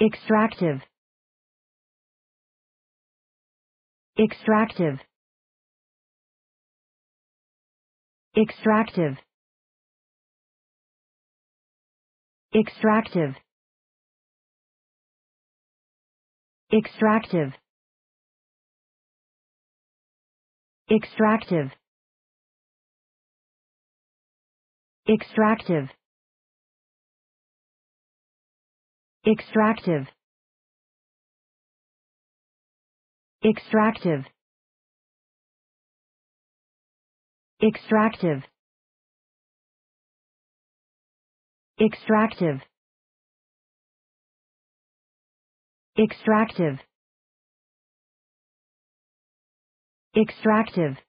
extractive extractive extractive extractive extractive extractive extractive extractive extractive extractive extractive extractive extractive